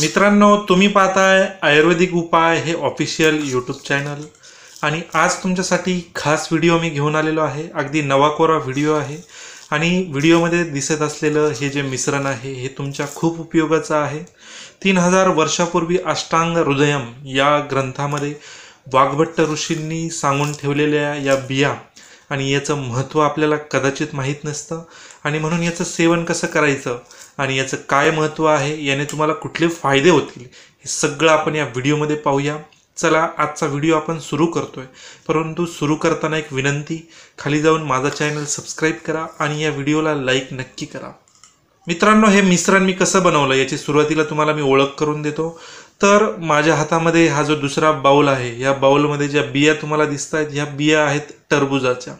मित्रांनो तुम्ही पाहताय आयुर्वेदिक उपाय हे ऑफिशियल यूट्यूब चॅनल आणि आज तुमच्यासाठी खास व्हिडिओ मी घेऊन आलेलो आहे अगदी नवाकोरा व्हिडिओ आहे आणि व्हिडिओमध्ये दिसत असलेलं हे जे मिश्रण आहे हे तुमच्या खूप उपयोगाचं आहे तीन हजार वर्षापूर्वी अष्टांग हृदयम या ग्रंथामध्ये वाघभट्ट ऋषींनी सांगून ठेवलेल्या या बिया आणि याचं महत्त्व आपल्याला कदाचित माहीत नसतं आणि म्हणून याचं सेवन कसं करायचं आणि याचं काय महत्त्व आहे याने तुम्हाला कुठले फायदे होतील हे सगळं आपण या व्हिडिओमध्ये पाहूया चला आजचा व्हिडिओ आपण सुरू करतोय परंतु सुरू करताना एक विनंती खाली जाऊन माझा चॅनल सबस्क्राईब करा आणि या व्हिडिओला लाईक नक्की करा मित्रांनो हे मिश्रण मी कसं बनवलं याची सुरुवातीला तुम्हाला मी ओळख करून देतो तर माझ्या हातामध्ये हा जो दुसरा बाऊल आहे या बाउलमध्ये ज्या बिया तुम्हाला दिसत आहेत ह्या बिया आहेत टरबुजाच्या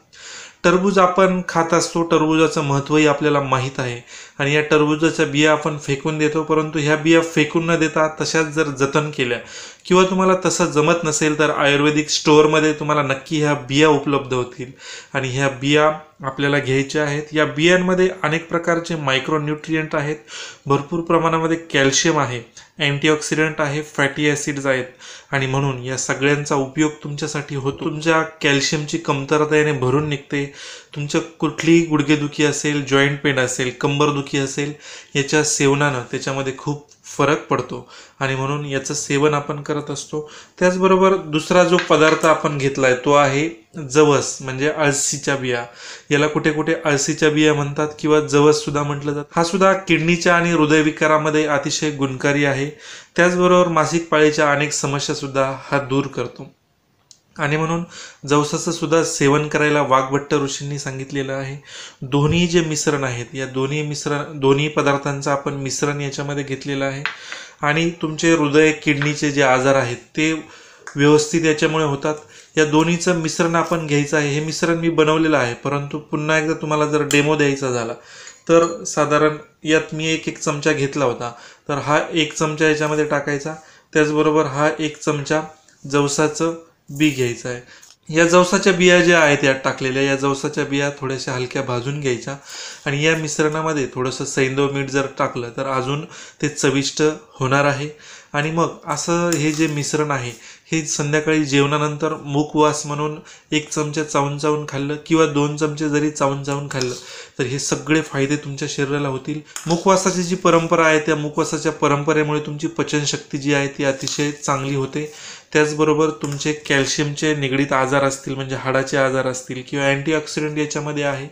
टरबूज आपण खात असतो टरबुजाचं महत्त्वही आपल्याला माहीत आहे आणि या टरबुजाच्या बिया आपण फेकून देतो परंतु ह्या बिया फेकून न देता तशाच जर जतन केल्या किंवा तुम्हाला तसं जमत नसेल तर आयुर्वेदिक स्टोअरमध्ये तुम्हाला नक्की ह्या बिया उपलब्ध होतील आणि ह्या बिया आपल्याला घ्यायच्या आहेत या बियांमध्ये अनेक प्रकारचे मायक्रोन्युट्रिएंट आहेत भरपूर प्रमाणामध्ये कॅल्शियम आहे अँटीऑक्सिडंट आहे फॅटी ॲसिड्स आहेत आणि म्हणून या सगळ्यांचा उपयोग तुमच्यासाठी होतो तुमच्या कॅल्शियमची कमतरता याने भरून निघते तुमचं कुठलीही गुडघेदुखी असेल जॉईंट पेन असेल कंबरदुखी मधुमक्खी असेल याच्या सेवनानं त्याच्यामध्ये खूप फरक पडतो आणि म्हणून याचं सेवन आपण करत असतो त्याचबरोबर दुसरा जो पदार्थ आपण घेतला आहे तो आहे जवस म्हणजे अळसीच्या बिया याला कुठे कुठे अळसीच्या बिया म्हणतात किंवा जवस सुद्धा म्हटलं जातं हा सुद्धा किडनीच्या आणि हृदयविकारामध्ये अतिशय गुणकारी आहे त्याचबरोबर मासिक पाळीच्या अनेक समस्यासुद्धा हा दूर करतो आणि म्हणून जवसाचं सुद्धा सेवन करायला वाघभट्ट ऋषींनी सांगितलेलं आहे दोन्ही जे मिश्रण आहेत या दोन्ही मिश्रण दोन्ही पदार्थांचं आपण मिश्रण याच्यामध्ये घेतलेलं आहे आणि तुमचे हृदय किडनीचे जे आजार आहेत ते व्यवस्थित याच्यामुळे होतात या दोन्हीचं मिश्रण आपण घ्यायचं आहे हे मिश्रण मी बनवलेलं आहे परंतु पुन्हा एकदा तुम्हाला जर डेमो द्यायचा झाला तर साधारण यात मी एक एक चमचा घेतला होता तर हा एक चमचा याच्यामध्ये टाकायचा त्याचबरोबर हा एक चमचा जवसाचं बी घ्यायचं आहे या जवसाच्या बिया ज्या आहेत यात टाकलेल्या या जवसाच्या बिया थोड्याशा हलक्या भाजून घ्यायच्या आणि या मिश्रणामध्ये थोडंसं सैंदव मीठ जर टाकलं तर अजून ते चविष्ट होणार आहे आणि मग असं हे जे मिश्रण आहे हे संध्याकाळी जेवणानंतर मुखवास म्हणून एक चमचा चावून चावून खाल्लं किंवा दोन चमचे जरी चावून चावून खाल्लं तर हे सगळे फायदे तुमच्या शरीराला होतील मुखवासाची जी परंपरा आहे त्या मुखवासाच्या परंपरेमुळे तुमची पचनशक्ती जी आहे ती अतिशय चांगली होते त्याचबरोबर तुमचे कॅल्शियमचे निगडीत आजार असतील म्हणजे हाडाचे आजार असतील किंवा अँटीऑक्सिडेंट याच्यामध्ये आहे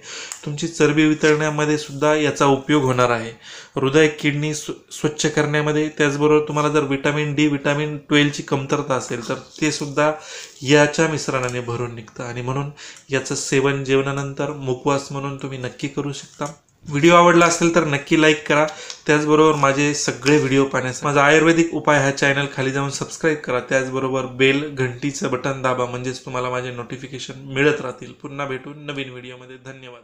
तुमची चरबी वितरण्यामध्ये सुद्धा याचा उपयोग होणार आहे हृदय किडनी स्वच्छ करण्यामध्ये त्याचबरोबर तुम्हाला जर विटॅमिन डी विटॅमिन ट्वेल्वची कमतरता असेल तर ते सुद्धा याच्या मिश्रणाने भरून निघतं आणि म्हणून याचं सेवन जेवणानंतर मुखवास म्हणून तुम्ही नक्की करू शकता व्हिडिओ आवडला असेल तर नक्की लाईक करा त्याचबरोबर माझे सगळे व्हिडिओ पाहण्यास माझा आयुर्वेदिक उपाय हा चॅनल खाली जाऊन सबस्क्राईब करा त्याचबरोबर बेल घंटीचं बटन दाबा म्हणजेच तुम्हाला माझे नोटिफिकेशन मिळत राहतील पुन्हा भेटून नवीन व्हिडिओमध्ये धन्यवाद